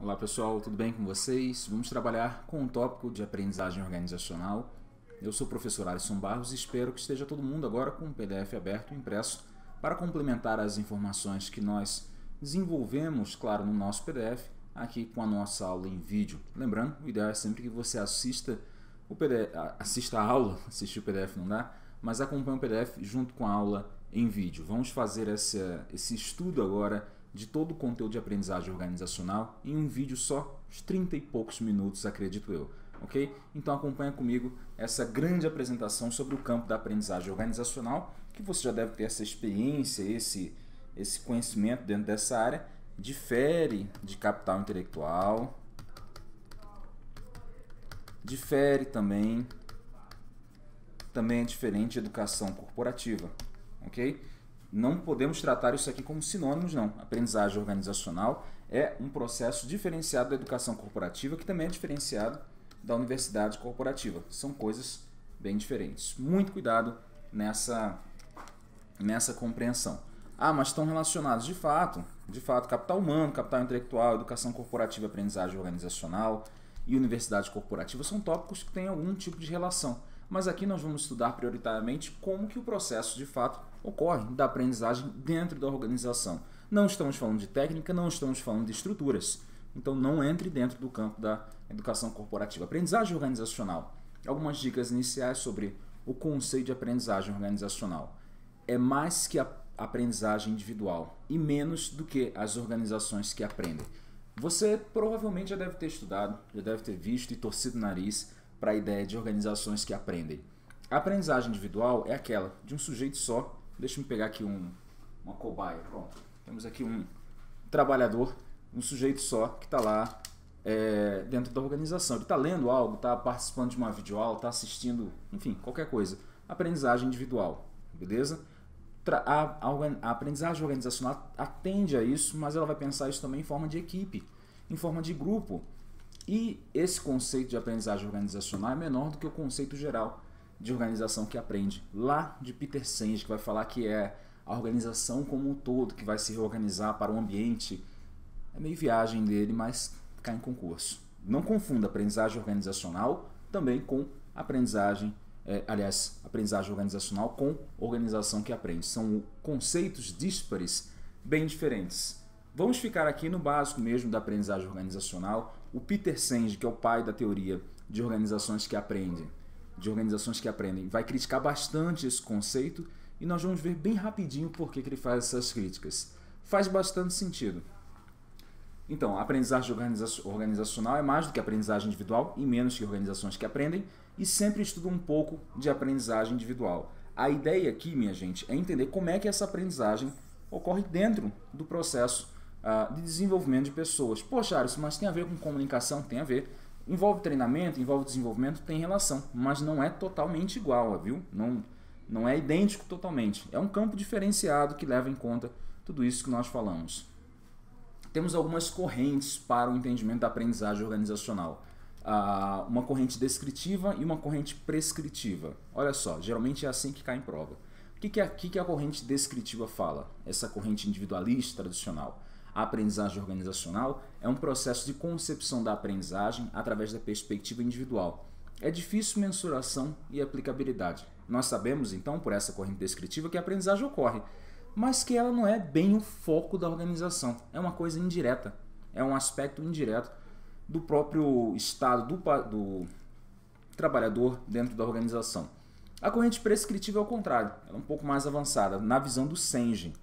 Olá pessoal, tudo bem com vocês? Vamos trabalhar com um tópico de aprendizagem organizacional. Eu sou o professor Alisson Barros e espero que esteja todo mundo agora com o um PDF aberto e impresso para complementar as informações que nós desenvolvemos, claro, no nosso PDF, aqui com a nossa aula em vídeo. Lembrando, o ideal é sempre que você assista o PDF, assista a aula, assistir o PDF não dá, mas acompanhe o PDF junto com a aula em vídeo. Vamos fazer essa, esse estudo agora de todo o conteúdo de aprendizagem organizacional em um vídeo só, uns 30 e poucos minutos, acredito eu. Ok? Então acompanha comigo essa grande apresentação sobre o campo da aprendizagem organizacional, que você já deve ter essa experiência, esse, esse conhecimento dentro dessa área, difere de capital intelectual, difere também, também é diferente de educação corporativa, ok? Não podemos tratar isso aqui como sinônimos, não. aprendizagem organizacional é um processo diferenciado da educação corporativa, que também é diferenciado da universidade corporativa. São coisas bem diferentes. Muito cuidado nessa, nessa compreensão. Ah, mas estão relacionados de fato, de fato, capital humano, capital intelectual, educação corporativa, aprendizagem organizacional e universidade corporativa são tópicos que têm algum tipo de relação. Mas aqui nós vamos estudar prioritariamente como que o processo de fato ocorre da aprendizagem dentro da organização. Não estamos falando de técnica, não estamos falando de estruturas. Então não entre dentro do campo da educação corporativa. Aprendizagem organizacional. Algumas dicas iniciais sobre o conceito de aprendizagem organizacional. É mais que a aprendizagem individual e menos do que as organizações que aprendem. Você provavelmente já deve ter estudado, já deve ter visto e torcido o nariz para a ideia de organizações que aprendem. A aprendizagem individual é aquela de um sujeito só Deixa eu pegar aqui um, uma cobaia. Pronto. Temos aqui um trabalhador, um sujeito só que está lá é, dentro da organização. Ele está lendo algo, está participando de uma videoaula, está assistindo, enfim, qualquer coisa. Aprendizagem individual, beleza? A, a, a, aprendizagem organizacional atende a isso, mas ela vai pensar isso também em forma de equipe, em forma de grupo. E esse conceito de aprendizagem organizacional é menor do que o conceito geral de organização que aprende, lá de Peter Senge, que vai falar que é a organização como um todo que vai se reorganizar para o ambiente. É meio viagem dele, mas cai em concurso. Não confunda aprendizagem organizacional também com aprendizagem, é, aliás, aprendizagem organizacional com organização que aprende. São conceitos díspares bem diferentes. Vamos ficar aqui no básico mesmo da aprendizagem organizacional. O Peter Senge, que é o pai da teoria de organizações que aprendem, de organizações que aprendem, vai criticar bastante esse conceito e nós vamos ver bem rapidinho por que, que ele faz essas críticas. Faz bastante sentido. Então, a aprendizagem organizacional é mais do que aprendizagem individual e menos que organizações que aprendem e sempre estuda um pouco de aprendizagem individual. A ideia aqui, minha gente, é entender como é que essa aprendizagem ocorre dentro do processo uh, de desenvolvimento de pessoas. Poxa, isso mas tem a ver com comunicação? Tem a ver. Envolve treinamento, envolve desenvolvimento, tem relação, mas não é totalmente igual, viu? Não, não é idêntico totalmente. É um campo diferenciado que leva em conta tudo isso que nós falamos. Temos algumas correntes para o entendimento da aprendizagem organizacional. Ah, uma corrente descritiva e uma corrente prescritiva. Olha só, geralmente é assim que cai em prova. O que, que, a, que, que a corrente descritiva fala? Essa corrente individualista tradicional a aprendizagem organizacional é um processo de concepção da aprendizagem através da perspectiva individual. É difícil mensuração e aplicabilidade. Nós sabemos, então, por essa corrente descritiva, que a aprendizagem ocorre, mas que ela não é bem o foco da organização. É uma coisa indireta, é um aspecto indireto do próprio estado do, do trabalhador dentro da organização. A corrente prescritiva é o contrário, ela é um pouco mais avançada, na visão do Sengen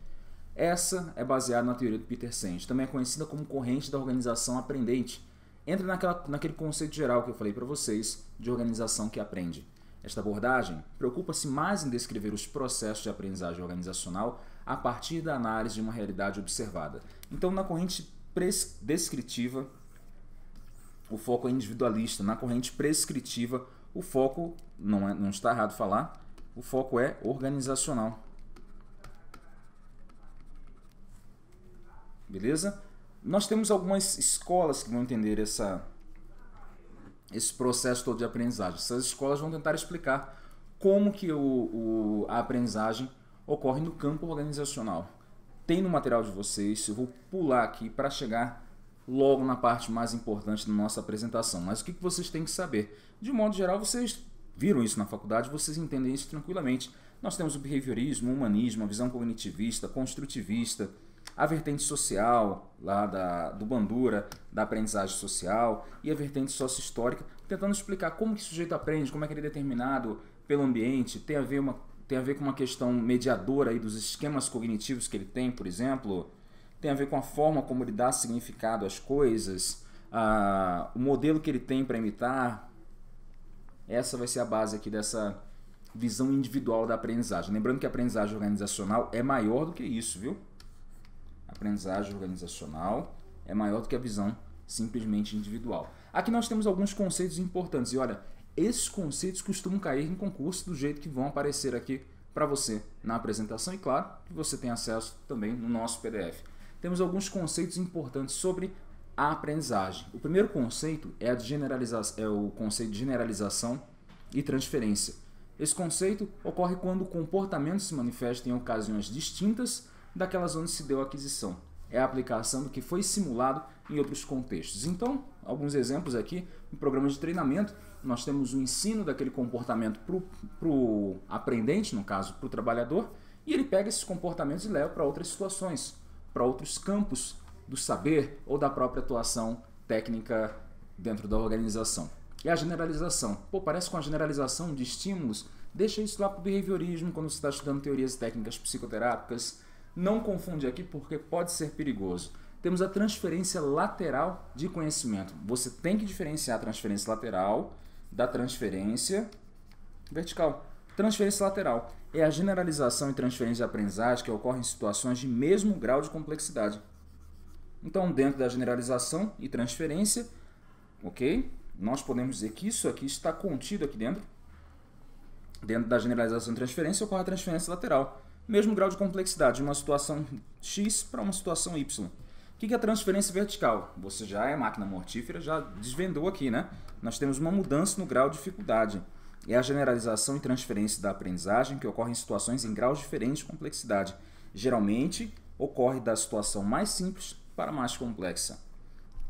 essa é baseada na teoria do Peter Senge, também é conhecida como corrente da organização aprendente. Entra naquela, naquele conceito geral que eu falei para vocês de organização que aprende. Esta abordagem preocupa-se mais em descrever os processos de aprendizagem organizacional a partir da análise de uma realidade observada. Então, na corrente descritiva, o foco é individualista. Na corrente prescritiva, o foco, não, é, não está errado falar, o foco é organizacional. beleza? Nós temos algumas escolas que vão entender essa, esse processo todo de aprendizagem. Essas escolas vão tentar explicar como que o, o, a aprendizagem ocorre no campo organizacional. Tem no material de vocês, eu vou pular aqui para chegar logo na parte mais importante da nossa apresentação. Mas o que, vocês têm que saber? De modo geral, vocês viram isso na faculdade, vocês entendem isso tranquilamente. Nós temos o behaviorismo, o humanismo, a visão cognitivista, construtivista, a vertente social lá da, do Bandura, da aprendizagem social, e a vertente sócio-histórica, tentando explicar como que o sujeito aprende, como é que ele é determinado pelo ambiente, tem a ver, uma, tem a ver com uma questão mediadora aí dos esquemas cognitivos que ele tem, por exemplo, tem a ver com a forma como ele dá significado às coisas, a, o modelo que ele tem para imitar. Essa vai ser a base aqui dessa visão individual da aprendizagem. Lembrando que a aprendizagem organizacional é maior do que isso, viu? aprendizagem organizacional é maior do que a visão simplesmente individual. Aqui nós temos alguns conceitos importantes e olha, esses conceitos costumam cair em concurso do jeito que vão aparecer aqui para você na apresentação e claro que você tem acesso também no nosso PDF. Temos alguns conceitos importantes sobre a aprendizagem. O primeiro conceito é, a generalização, é o conceito de generalização e transferência. Esse conceito ocorre quando o comportamento se manifesta em ocasiões distintas daquelas onde se deu a aquisição. É a aplicação do que foi simulado em outros contextos. Então, alguns exemplos aqui, em programas de treinamento, nós temos o ensino daquele comportamento para o aprendente, no caso, para o trabalhador, e ele pega esses comportamentos e leva para outras situações, para outros campos do saber ou da própria atuação técnica dentro da organização. E a generalização. Pô, parece com a generalização de estímulos. Deixa isso lá para o behaviorismo quando você está estudando teorias e técnicas psicoterápicas, não confunde aqui porque pode ser perigoso. Temos a transferência lateral de conhecimento. Você tem que diferenciar a transferência lateral da transferência vertical. Transferência lateral é a generalização e transferência de aprendizagem que ocorre em situações de mesmo grau de complexidade. Então, dentro da generalização e transferência, ok? Nós podemos dizer que isso aqui está contido aqui dentro. Dentro da generalização e transferência ocorre a transferência lateral mesmo grau de complexidade de uma situação X para uma situação Y. O que é transferência vertical? Você já é máquina mortífera, já desvendou aqui, né? Nós temos uma mudança no grau de dificuldade. É a generalização e transferência da aprendizagem que ocorre em situações em graus diferentes de complexidade. Geralmente, ocorre da situação mais simples para a mais complexa.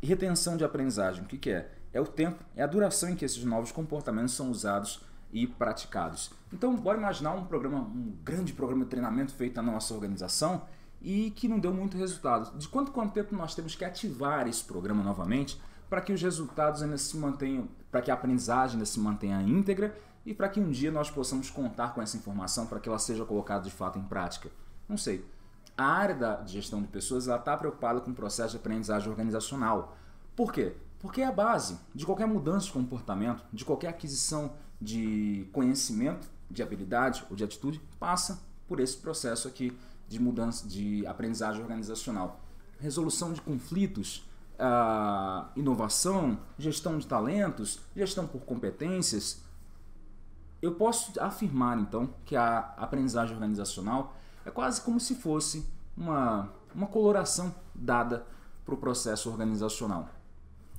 E retenção de aprendizagem, o que é? É o tempo, é a duração em que esses novos comportamentos são usados e praticados. Então, bora imaginar um programa, um grande programa de treinamento feito na nossa organização e que não deu muito resultado. De quanto quanto tempo nós temos que ativar esse programa novamente para que os resultados ainda se mantenham, para que a aprendizagem ainda se mantenha íntegra e para que um dia nós possamos contar com essa informação para que ela seja colocada de fato em prática? Não sei. A área da gestão de pessoas está preocupada com o processo de aprendizagem organizacional. Por quê? Porque é a base de qualquer mudança de comportamento, de qualquer aquisição de conhecimento, de habilidade ou de atitude passa por esse processo aqui de mudança de aprendizagem organizacional. Resolução de conflitos, ah, inovação, gestão de talentos, gestão por competências. Eu posso afirmar então que a aprendizagem organizacional é quase como se fosse uma, uma coloração dada para o processo organizacional.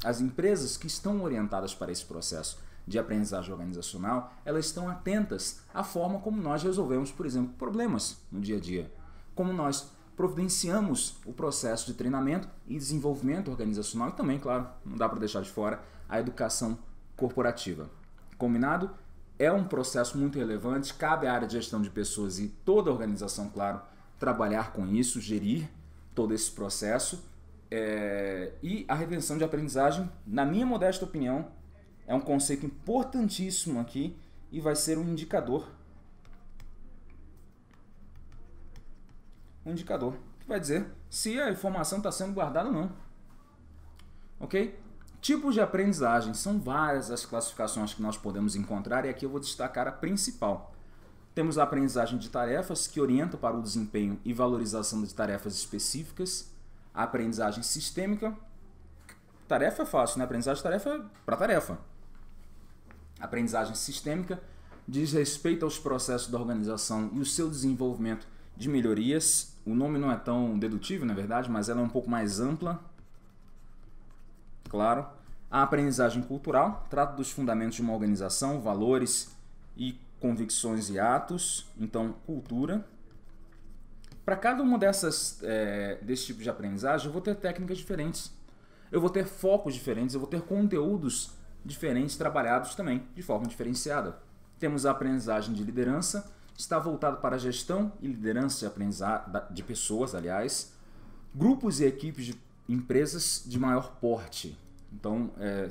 As empresas que estão orientadas para esse processo de aprendizagem organizacional, elas estão atentas à forma como nós resolvemos, por exemplo, problemas no dia a dia, como nós providenciamos o processo de treinamento e desenvolvimento organizacional e também, claro, não dá para deixar de fora a educação corporativa. Combinado? É um processo muito relevante, cabe à área de gestão de pessoas e toda a organização, claro, trabalhar com isso, gerir todo esse processo. É... e a retenção de aprendizagem, na minha modesta opinião, é um conceito importantíssimo aqui e vai ser um indicador. Um indicador que vai dizer se a informação está sendo guardada ou não. Ok? Tipos de aprendizagem. São várias as classificações que nós podemos encontrar e aqui eu vou destacar a principal. Temos a aprendizagem de tarefas, que orienta para o desempenho e valorização de tarefas específicas. A aprendizagem sistêmica. Tarefa é fácil, né? Aprendizagem de tarefa é para tarefa. Aprendizagem sistêmica diz respeito aos processos da organização e o seu desenvolvimento de melhorias. O nome não é tão dedutivo, na verdade, mas ela é um pouco mais ampla. Claro. A aprendizagem cultural trata dos fundamentos de uma organização, valores e convicções e atos. Então, cultura. Para cada uma dessas é, desse tipo de aprendizagem, eu vou ter técnicas diferentes. Eu vou ter focos diferentes, eu vou ter conteúdos diferentes trabalhados também de forma diferenciada. Temos a aprendizagem de liderança, está voltado para a gestão e liderança de, de pessoas, aliás, grupos e equipes de empresas de maior porte. Então, é,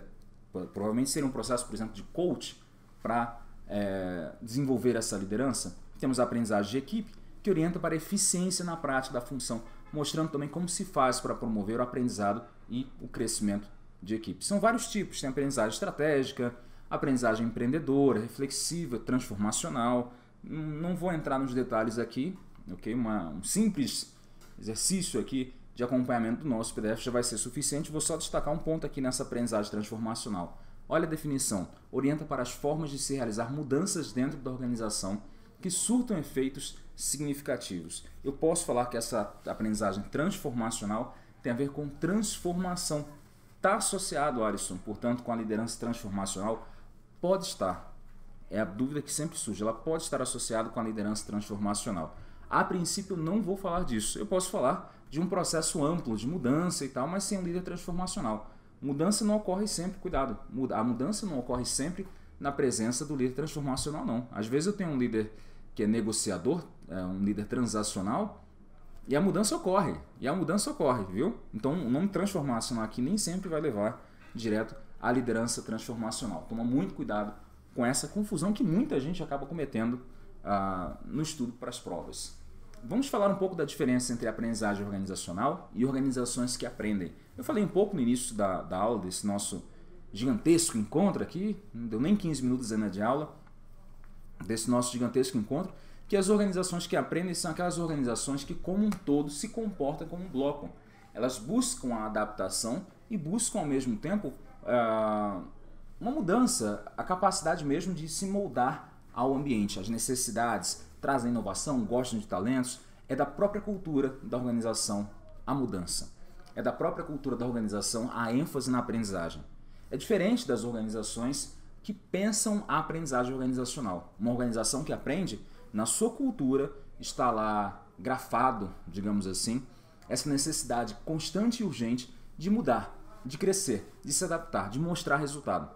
provavelmente seria um processo, por exemplo, de coach para é, desenvolver essa liderança. Temos a aprendizagem de equipe, que orienta para a eficiência na prática da função, mostrando também como se faz para promover o aprendizado e o crescimento de equipe. São vários tipos: tem aprendizagem estratégica, aprendizagem empreendedora, reflexiva, transformacional. Não vou entrar nos detalhes aqui, ok? Uma, um simples exercício aqui de acompanhamento do nosso PDF já vai ser suficiente. Vou só destacar um ponto aqui nessa aprendizagem transformacional. Olha a definição: orienta para as formas de se realizar mudanças dentro da organização que surtam efeitos significativos. Eu posso falar que essa aprendizagem transformacional tem a ver com transformação está associado, Alisson, portanto, com a liderança transformacional? Pode estar. É a dúvida que sempre surge. Ela pode estar associada com a liderança transformacional. A princípio, não vou falar disso. Eu posso falar de um processo amplo de mudança e tal, mas sem um líder transformacional. Mudança não ocorre sempre, cuidado. A mudança não ocorre sempre na presença do líder transformacional, não. Às vezes eu tenho um líder que é negociador, é um líder transacional, e a mudança ocorre. E a mudança ocorre, viu? Então, o nome transformacional aqui nem sempre vai levar direto à liderança transformacional. Toma muito cuidado com essa confusão que muita gente acaba cometendo ah, no estudo para as provas. Vamos falar um pouco da diferença entre aprendizagem organizacional e organizações que aprendem. Eu falei um pouco no início da, da aula desse nosso gigantesco encontro aqui, não deu nem 15 minutos ainda de aula, desse nosso gigantesco encontro, que as organizações que aprendem são aquelas organizações que, como um todo, se comportam como um bloco. Elas buscam a adaptação e buscam, ao mesmo tempo, ah, uma mudança, a capacidade mesmo de se moldar ao ambiente, às necessidades, trazem inovação, gostam de talentos. É da própria cultura da organização a mudança. É da própria cultura da organização a ênfase na aprendizagem. É diferente das organizações que pensam a aprendizagem organizacional. Uma organização que aprende na sua cultura está lá grafado, digamos assim, essa necessidade constante e urgente de mudar, de crescer, de se adaptar, de mostrar resultado.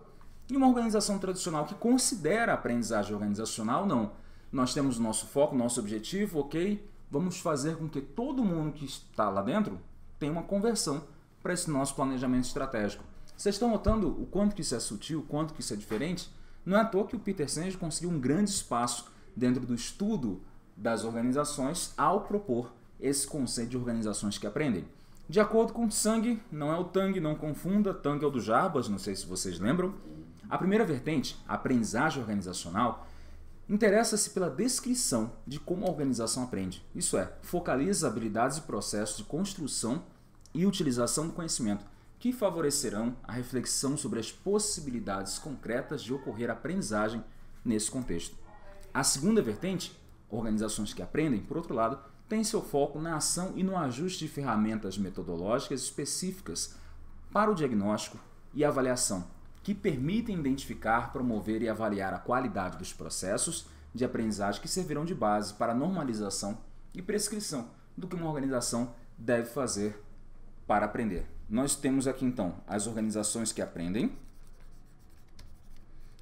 E uma organização tradicional que considera a aprendizagem organizacional, não. Nós temos o nosso foco, nosso objetivo, ok? Vamos fazer com que todo mundo que está lá dentro tenha uma conversão para esse nosso planejamento estratégico. Vocês estão notando o quanto que isso é sutil, o quanto que isso é diferente? Não é à toa que o Peter Senge conseguiu um grande espaço dentro do estudo das organizações ao propor esse conceito de organizações que aprendem. De acordo com Tsang, não é o Tang, não confunda, Tang é o do Jarbas, não sei se vocês lembram. A primeira vertente, a aprendizagem organizacional, interessa-se pela descrição de como a organização aprende. Isso é, focaliza habilidades e processos de construção e utilização do conhecimento, que favorecerão a reflexão sobre as possibilidades concretas de ocorrer aprendizagem nesse contexto. A segunda vertente, organizações que aprendem, por outro lado, tem seu foco na ação e no ajuste de ferramentas metodológicas específicas para o diagnóstico e avaliação, que permitem identificar, promover e avaliar a qualidade dos processos de aprendizagem que servirão de base para a normalização e prescrição do que uma organização deve fazer para aprender. Nós temos aqui então as organizações que aprendem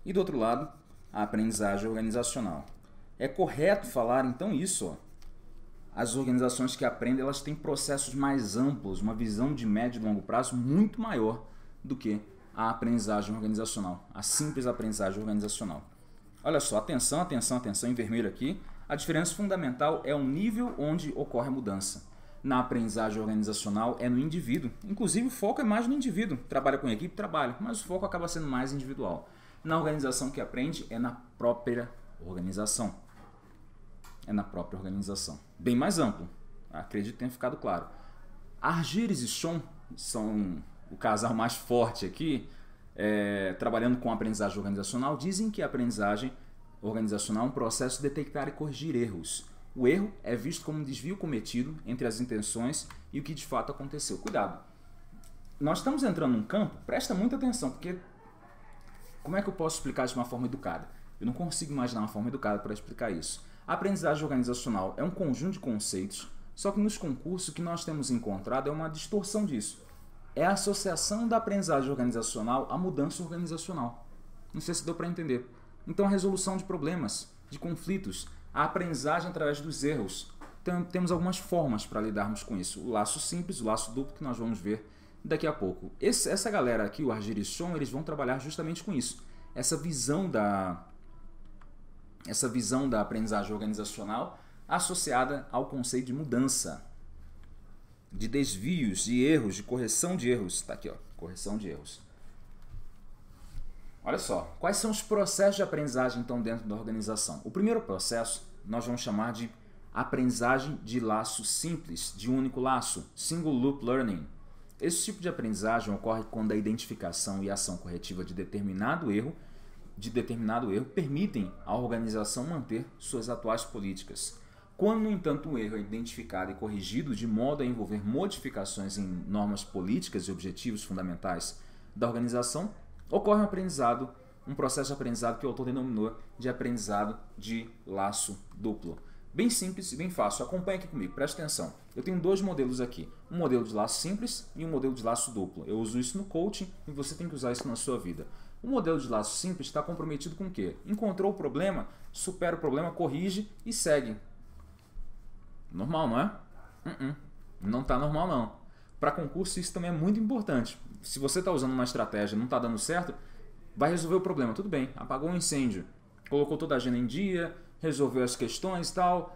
e do outro lado a aprendizagem organizacional. É correto falar então isso. As organizações que aprendem elas têm processos mais amplos, uma visão de médio e longo prazo muito maior do que a aprendizagem organizacional, a simples aprendizagem organizacional. Olha só, atenção, atenção, atenção em vermelho aqui. A diferença fundamental é o nível onde ocorre a mudança. Na aprendizagem organizacional é no indivíduo. Inclusive o foco é mais no indivíduo. Trabalha com equipe, trabalha, mas o foco acaba sendo mais individual. Na organização que aprende é na própria organização. É na própria organização. Bem mais amplo. Acredito que tenha ficado claro. Argires e Chon são o casal mais forte aqui, é, trabalhando com aprendizagem organizacional, dizem que a aprendizagem organizacional é um processo de detectar e corrigir erros. O erro é visto como um desvio cometido entre as intenções e o que de fato aconteceu. Cuidado! Nós estamos entrando num campo, presta muita atenção, porque como é que eu posso explicar de uma forma educada? Eu não consigo imaginar uma forma educada para explicar isso. A aprendizagem organizacional é um conjunto de conceitos, só que nos concursos o que nós temos encontrado é uma distorção disso. É a associação da aprendizagem organizacional à mudança organizacional. Não sei se deu para entender. Então, a resolução de problemas, de conflitos, a aprendizagem através dos erros. temos algumas formas para lidarmos com isso. O laço simples, o laço duplo que nós vamos ver daqui a pouco. Esse, essa galera aqui, o Argirisson, eles vão trabalhar justamente com isso. Essa visão da essa visão da aprendizagem organizacional associada ao conceito de mudança, de desvios, de erros, de correção de erros. Está aqui, ó, correção de erros. Olha só, quais são os processos de aprendizagem então dentro da organização? O primeiro processo nós vamos chamar de aprendizagem de laço simples, de único laço, single loop learning. Esse tipo de aprendizagem ocorre quando a identificação e ação corretiva de determinado erro de determinado erro permitem à organização manter suas atuais políticas. Quando, no entanto, o erro é identificado e corrigido de modo a envolver modificações em normas políticas e objetivos fundamentais da organização, ocorre um aprendizado, um processo de aprendizado que o autor denominou de aprendizado de laço duplo. Bem simples e bem fácil. Acompanhe aqui comigo, preste atenção. Eu tenho dois modelos aqui, um modelo de laço simples e um modelo de laço duplo. Eu uso isso no coaching e você tem que usar isso na sua vida. O modelo de laço simples está comprometido com o quê? Encontrou o problema, supera o problema, corrige e segue. Normal, não é? Uh -uh. Não está normal não. Para concurso isso também é muito importante. Se você está usando uma estratégia e não está dando certo, vai resolver o problema, tudo bem. Apagou o um incêndio, colocou toda a agenda em dia, resolveu as questões e tal,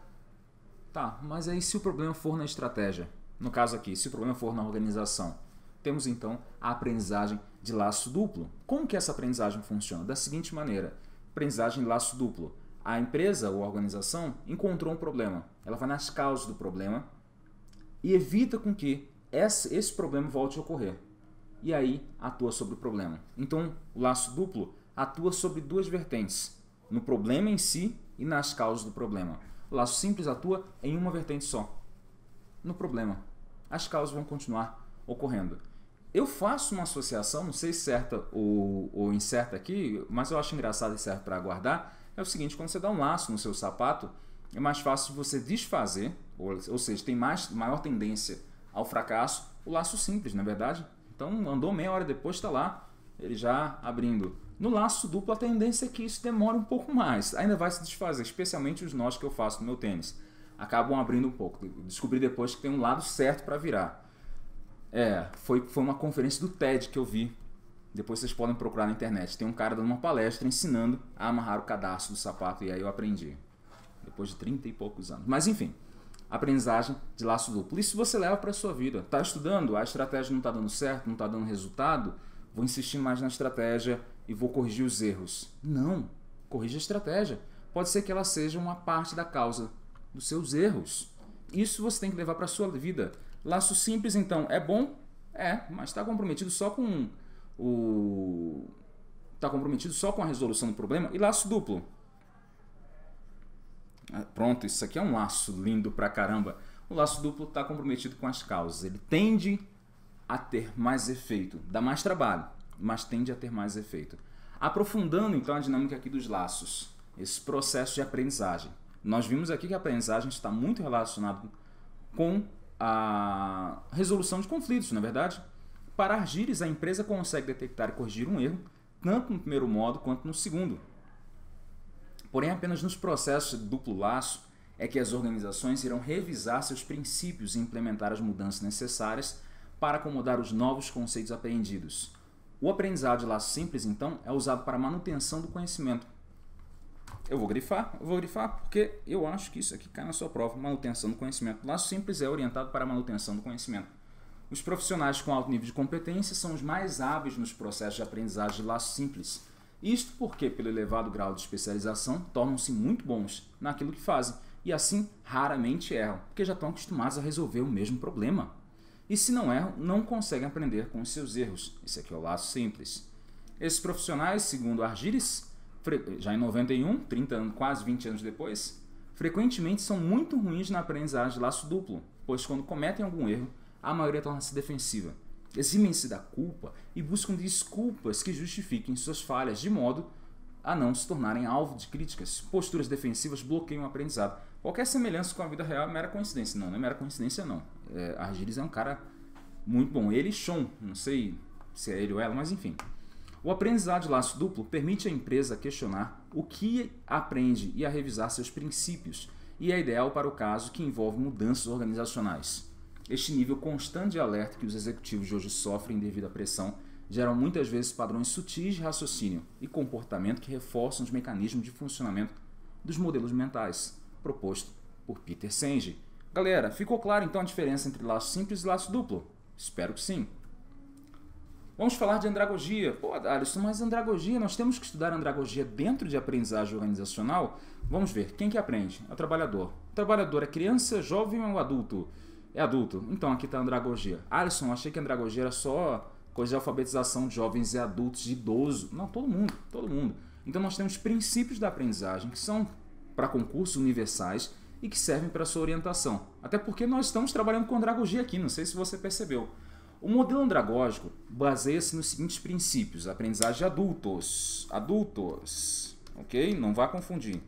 Tá, mas aí se o problema for na estratégia, no caso aqui, se o problema for na organização, temos então a aprendizagem de laço duplo. Como que essa aprendizagem funciona? Da seguinte maneira: aprendizagem de laço duplo. A empresa ou a organização encontrou um problema. Ela vai nas causas do problema e evita com que esse problema volte a ocorrer. E aí atua sobre o problema. Então, o laço duplo atua sobre duas vertentes: no problema em si e nas causas do problema laço simples atua em uma vertente só, no problema. As causas vão continuar ocorrendo. Eu faço uma associação, não sei se certa ou, ou incerta aqui, mas eu acho engraçado e serve para guardar. É o seguinte: quando você dá um laço no seu sapato, é mais fácil você desfazer, ou, ou seja, tem mais, maior tendência ao fracasso o laço simples, na é verdade. Então andou meia hora depois, está lá, ele já abrindo. No laço duplo, a tendência é que isso demore um pouco mais. Ainda vai se desfazer, especialmente os nós que eu faço no meu tênis. Acabam abrindo um pouco. Descobri depois que tem um lado certo para virar. É, foi, foi uma conferência do TED que eu vi. Depois vocês podem procurar na internet. Tem um cara dando uma palestra ensinando a amarrar o cadastro do sapato. E aí eu aprendi. Depois de 30 e poucos anos. Mas enfim, aprendizagem de laço duplo. Isso você leva para sua vida. Tá estudando, a estratégia não está dando certo, não está dando resultado. Vou insistir mais na estratégia e vou corrigir os erros. Não, corrija a estratégia. Pode ser que ela seja uma parte da causa dos seus erros. Isso você tem que levar para a sua vida. Laço simples, então, é bom? É, mas está comprometido só com o. Está comprometido só com a resolução do problema. E laço duplo? Ah, pronto, isso aqui é um laço lindo pra caramba. O laço duplo está comprometido com as causas. Ele tende a ter mais efeito, dá mais trabalho, mas tende a ter mais efeito. Aprofundando então a dinâmica aqui dos laços, esse processo de aprendizagem. Nós vimos aqui que a aprendizagem está muito relacionada com a resolução de conflitos, na é verdade. Para Argires, a empresa consegue detectar e corrigir um erro, tanto no primeiro modo quanto no segundo. Porém, apenas nos processos de duplo laço é que as organizações irão revisar seus princípios e implementar as mudanças necessárias para acomodar os novos conceitos apreendidos. O aprendizado de laço simples, então, é usado para manutenção do conhecimento. Eu vou grifar, eu vou grifar porque eu acho que isso aqui cai na sua prova, manutenção do conhecimento. Laço simples é orientado para a manutenção do conhecimento. Os profissionais com alto nível de competência são os mais hábeis nos processos de aprendizagem de laço simples. Isto porque, pelo elevado grau de especialização, tornam-se muito bons naquilo que fazem e assim raramente erram, porque já estão acostumados a resolver o mesmo problema e se não erram, é, não conseguem aprender com os seus erros. Esse aqui é o laço simples. Esses profissionais, segundo Argyris, já em 91, 30 anos, quase 20 anos depois, frequentemente são muito ruins na aprendizagem de laço duplo, pois quando cometem algum erro, a maioria torna-se defensiva. Eximem-se da culpa e buscam desculpas que justifiquem suas falhas, de modo a não se tornarem alvo de críticas. Posturas defensivas bloqueiam o aprendizado. Qualquer semelhança com a vida real é mera coincidência. Não, não é mera coincidência, não. É, Argiris é um cara muito bom. Ele e Sean, não sei se é ele ou ela, mas enfim. O aprendizado de laço duplo permite à empresa questionar o que aprende e a revisar seus princípios, e é ideal para o caso que envolve mudanças organizacionais. Este nível constante de alerta que os executivos de hoje sofrem devido à pressão geram muitas vezes padrões sutis de raciocínio e comportamento que reforçam os mecanismos de funcionamento dos modelos mentais, proposto por Peter Senge, Galera, ficou claro então a diferença entre laço simples e laço duplo? Espero que sim. Vamos falar de andragogia. Pô, Alisson, mas andragogia, nós temos que estudar andragogia dentro de aprendizagem organizacional? Vamos ver, quem que aprende? É o trabalhador. O trabalhador é criança, jovem ou adulto? É adulto. Então aqui está andragogia. Alisson, achei que andragogia era só coisa de alfabetização de jovens e adultos, de idoso. Não, todo mundo, todo mundo. Então nós temos princípios da aprendizagem que são para concursos universais e que servem para sua orientação. Até porque nós estamos trabalhando com andragogia aqui, não sei se você percebeu. O modelo andragógico baseia-se nos seguintes princípios: aprendizagem de adultos, adultos, ok? Não vá confundir.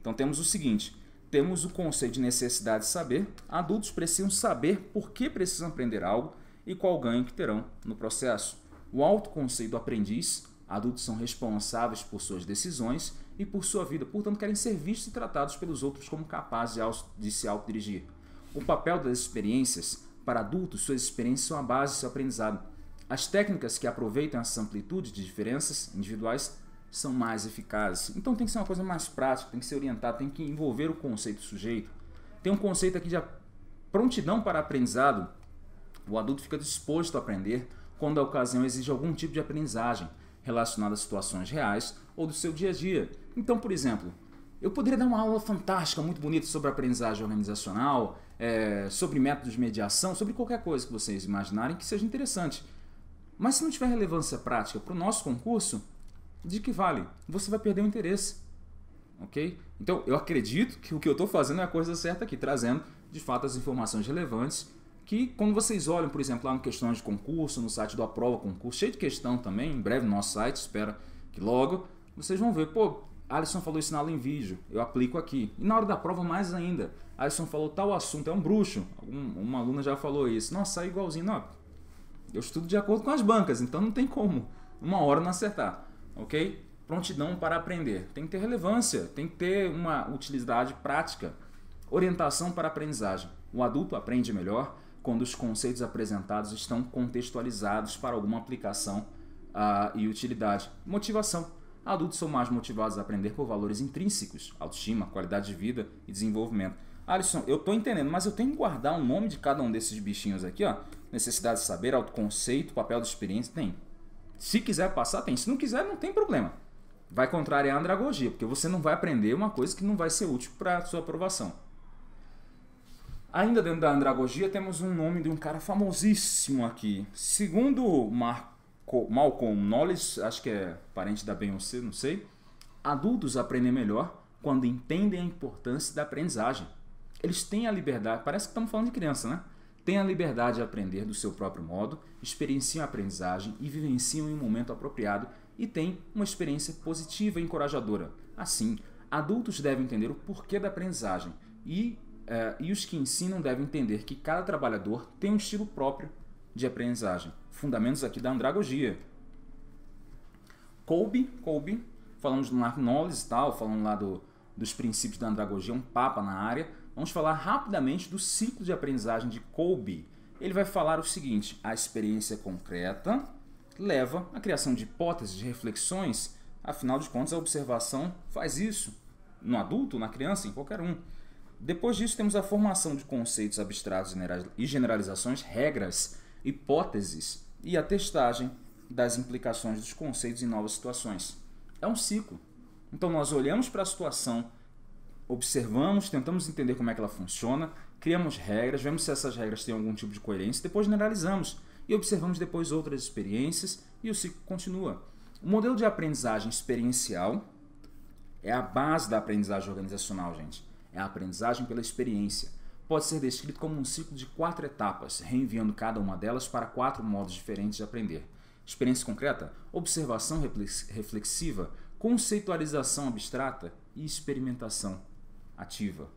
Então temos o seguinte: temos o conceito de necessidade de saber. Adultos precisam saber por que precisam aprender algo e qual ganho que terão no processo. O alto conceito do aprendiz, adultos são responsáveis por suas decisões e por sua vida, portanto, querem ser vistos e tratados pelos outros como capazes de se autodirigir. O papel das experiências para adultos, suas experiências são a base do seu aprendizado. As técnicas que aproveitam essa amplitude de diferenças individuais são mais eficazes. Então tem que ser uma coisa mais prática, tem que ser orientada, tem que envolver o conceito sujeito. Tem um conceito aqui de prontidão para aprendizado. O adulto fica disposto a aprender quando a ocasião exige algum tipo de aprendizagem relacionado a situações reais ou do seu dia a dia. Então, por exemplo, eu poderia dar uma aula fantástica, muito bonita, sobre aprendizagem organizacional, é, sobre métodos de mediação, sobre qualquer coisa que vocês imaginarem que seja interessante. Mas se não tiver relevância prática para o nosso concurso, de que vale? Você vai perder o interesse. Ok? Então, eu acredito que o que eu estou fazendo é a coisa certa aqui, trazendo de fato as informações relevantes que quando vocês olham, por exemplo, lá no questões de concurso, no site do Aprova Concurso, cheio de questão também, em breve no nosso site, espera que logo, vocês vão ver, pô, Alisson falou isso na aula em vídeo, eu aplico aqui. E na hora da prova mais ainda, Alisson falou tal assunto, é um bruxo, um, uma aluna já falou isso, nossa, é igualzinho, não, eu estudo de acordo com as bancas, então não tem como, uma hora não acertar, ok? Prontidão para aprender, tem que ter relevância, tem que ter uma utilidade prática, orientação para aprendizagem. O adulto aprende melhor, quando os conceitos apresentados estão contextualizados para alguma aplicação uh, e utilidade. Motivação. Adultos são mais motivados a aprender por valores intrínsecos, autoestima, qualidade de vida e desenvolvimento. Alisson, eu tô entendendo, mas eu tenho que guardar o nome de cada um desses bichinhos aqui, ó. Necessidade de saber, autoconceito, papel da experiência, tem. Se quiser passar, tem. Se não quiser, não tem problema. Vai contrariar a andragogia, porque você não vai aprender uma coisa que não vai ser útil para sua aprovação. Ainda dentro da andragogia, temos um nome de um cara famosíssimo aqui. Segundo Marco, Malcolm Knowles, acho que é parente da Beyoncé, não sei. Adultos aprendem melhor quando entendem a importância da aprendizagem. Eles têm a liberdade, parece que estamos falando de criança, né? Têm a liberdade de aprender do seu próprio modo, experienciam a aprendizagem e vivenciam em um momento apropriado e têm uma experiência positiva e encorajadora. Assim, adultos devem entender o porquê da aprendizagem e é, e os que ensinam devem entender que cada trabalhador tem um estilo próprio de aprendizagem. Fundamentos aqui da andragogia. Kolbe, Kolbe falamos do Knowledge e tal, falamos lá do, dos princípios da andragogia, um papa na área. Vamos falar rapidamente do ciclo de aprendizagem de Kolbe. Ele vai falar o seguinte: a experiência concreta leva à criação de hipóteses, de reflexões. Afinal de contas, a observação faz isso no adulto, na criança, em qualquer um. Depois disso, temos a formação de conceitos abstratos e generalizações, regras, hipóteses e a testagem das implicações dos conceitos em novas situações. É um ciclo. Então, nós olhamos para a situação, observamos, tentamos entender como é que ela funciona, criamos regras, vemos se essas regras têm algum tipo de coerência, depois generalizamos e observamos depois outras experiências e o ciclo continua. O modelo de aprendizagem experiencial é a base da aprendizagem organizacional, gente. É a aprendizagem pela experiência. Pode ser descrito como um ciclo de quatro etapas, reenviando cada uma delas para quatro modos diferentes de aprender. Experiência concreta, observação reflexiva, conceitualização abstrata e experimentação ativa.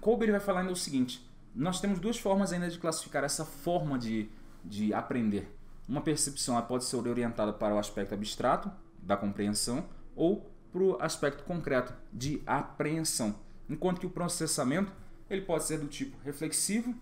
Colbert vai falar ainda o seguinte: nós temos duas formas ainda de classificar essa forma de, de aprender. Uma percepção pode ser orientada para o aspecto abstrato da compreensão ou para o aspecto concreto de apreensão, enquanto que o processamento ele pode ser do tipo reflexivo,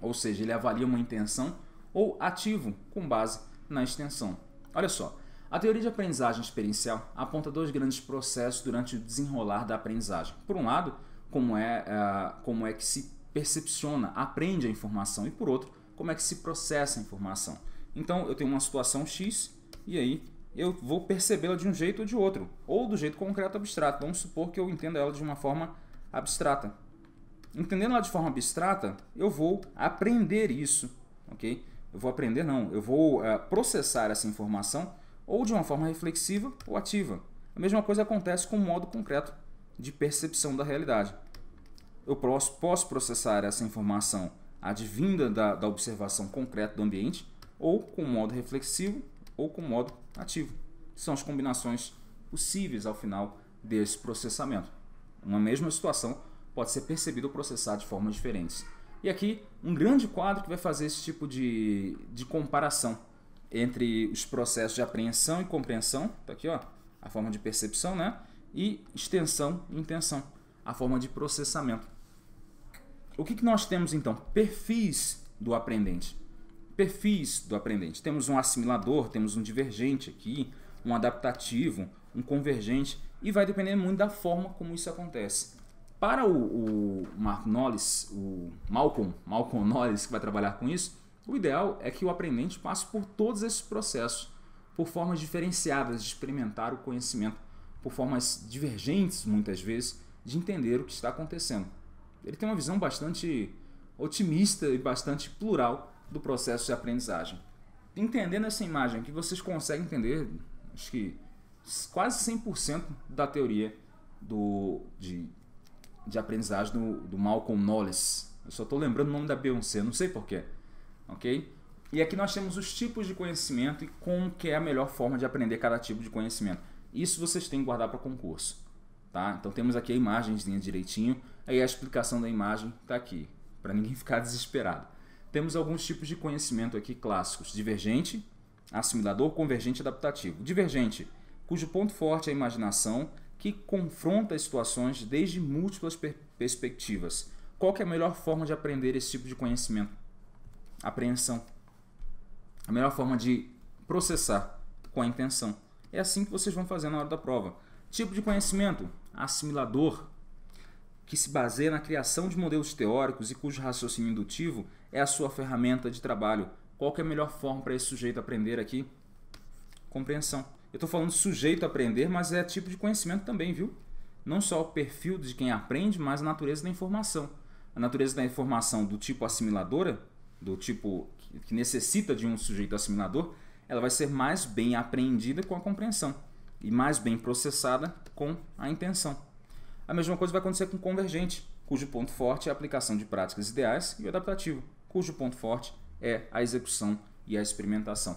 ou seja, ele avalia uma intenção, ou ativo, com base na extensão. Olha só, a teoria de aprendizagem experiencial aponta dois grandes processos durante o desenrolar da aprendizagem. Por um lado, como é, é como é que se percepciona, aprende a informação, e por outro, como é que se processa a informação. Então, eu tenho uma situação X e aí eu vou percebê-la de um jeito ou de outro, ou do jeito concreto abstrato. Vamos supor que eu entenda ela de uma forma abstrata. Entendendo ela de forma abstrata, eu vou aprender isso, ok? Eu vou aprender, não, eu vou uh, processar essa informação ou de uma forma reflexiva ou ativa. A mesma coisa acontece com o modo concreto de percepção da realidade. Eu posso processar essa informação advinda da, da observação concreta do ambiente ou com o modo reflexivo ou com modo ativo. São as combinações possíveis ao final desse processamento. Uma mesma situação pode ser percebida ou processada de formas diferentes. E aqui, um grande quadro que vai fazer esse tipo de, de comparação entre os processos de apreensão e compreensão, tá aqui ó, a forma de percepção, né? E extensão e intenção, a forma de processamento. O que, que nós temos então? Perfis do aprendente perfis do aprendente. Temos um assimilador, temos um divergente aqui, um adaptativo, um convergente, e vai depender muito da forma como isso acontece. Para o, o Mark Knowles, o Malcolm, Malcolm Knowles, que vai trabalhar com isso, o ideal é que o aprendente passe por todos esses processos, por formas diferenciadas de experimentar o conhecimento, por formas divergentes, muitas vezes, de entender o que está acontecendo. Ele tem uma visão bastante otimista e bastante plural do processo de aprendizagem. Entendendo essa imagem que vocês conseguem entender, acho que quase 100% da teoria do, de, de aprendizagem do, do Malcolm Knowles. Eu só estou lembrando o nome da Beyoncé, não sei porquê. Ok? E aqui nós temos os tipos de conhecimento e como que é a melhor forma de aprender cada tipo de conhecimento. Isso vocês têm que guardar para concurso. Tá? Então temos aqui a imagem direitinho, aí a explicação da imagem está aqui, para ninguém ficar desesperado temos alguns tipos de conhecimento aqui clássicos: divergente, assimilador, convergente e adaptativo. Divergente, cujo ponto forte é a imaginação, que confronta as situações desde múltiplas per perspectivas. Qual é a melhor forma de aprender esse tipo de conhecimento? Apreensão. A melhor forma de processar com a intenção. É assim que vocês vão fazer na hora da prova. Tipo de conhecimento: assimilador, que se baseia na criação de modelos teóricos e cujo raciocínio indutivo é a sua ferramenta de trabalho. Qual é a melhor forma para esse sujeito aprender aqui? Compreensão. Eu estou falando sujeito a aprender, mas é tipo de conhecimento também, viu? Não só o perfil de quem aprende, mas a natureza da informação. A natureza da informação do tipo assimiladora, do tipo que necessita de um sujeito assimilador, ela vai ser mais bem apreendida com a compreensão e mais bem processada com a intenção. A mesma coisa vai acontecer com o convergente, cujo ponto forte é a aplicação de práticas ideais, e o adaptativo, cujo ponto forte é a execução e a experimentação.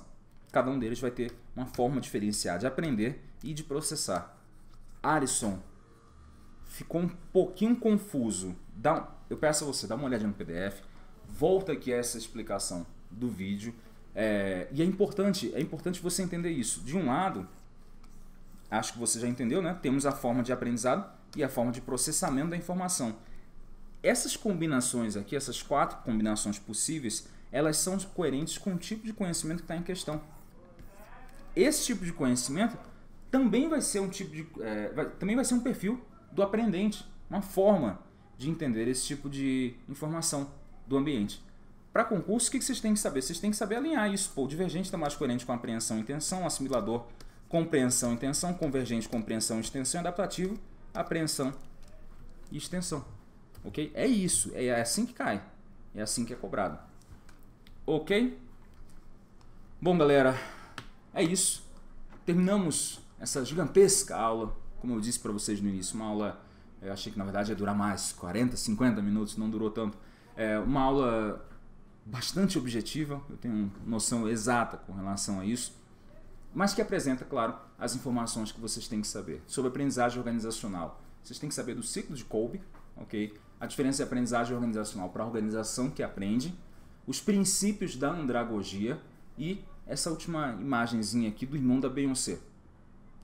Cada um deles vai ter uma forma diferenciada de aprender e de processar. Arisson, ficou um pouquinho confuso. Dá, eu peço a você, dá uma olhada no PDF, volta aqui a essa explicação do vídeo. É, e é importante, é importante você entender isso. De um lado, acho que você já entendeu, né? Temos a forma de aprendizado, e a forma de processamento da informação. Essas combinações aqui, essas quatro combinações possíveis, elas são coerentes com o tipo de conhecimento que está em questão. Esse tipo de conhecimento também vai ser um tipo de, é, vai, também vai ser um perfil do aprendente, uma forma de entender esse tipo de informação do ambiente. Para concurso, o que vocês têm que saber? Vocês têm que saber alinhar isso. Pô, o divergente está mais coerente com a apreensão e intenção, assimilador, compreensão e intenção, convergente, compreensão e extensão, adaptativo, apreensão e extensão. Ok? É isso. É assim que cai. É assim que é cobrado. Ok? Bom, galera, é isso. Terminamos essa gigantesca aula. Como eu disse para vocês no início, uma aula. Eu achei que na verdade ia durar mais 40, 50 minutos, não durou tanto. É uma aula bastante objetiva, eu tenho noção exata com relação a isso mas que apresenta, claro, as informações que vocês têm que saber sobre aprendizagem organizacional. Vocês têm que saber do ciclo de Kolbe, ok? A diferença de aprendizagem organizacional para a organização que aprende, os princípios da andragogia e essa última imagenzinha aqui do irmão da Beyoncé.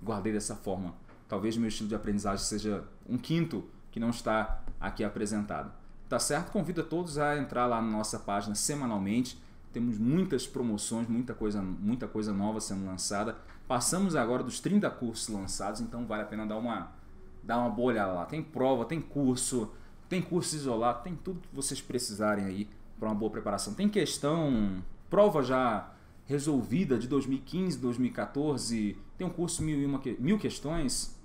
Guardei dessa forma. Talvez meu estilo de aprendizagem seja um quinto que não está aqui apresentado. Tá certo? Convido a todos a entrar lá na nossa página semanalmente temos muitas promoções, muita coisa, muita coisa nova sendo lançada. Passamos agora dos 30 cursos lançados, então vale a pena dar uma, dar uma boa olhada lá. Tem prova, tem curso, tem curso isolado, tem tudo que vocês precisarem aí para uma boa preparação. Tem questão, prova já resolvida de 2015, 2014, tem um curso mil, e uma, mil questões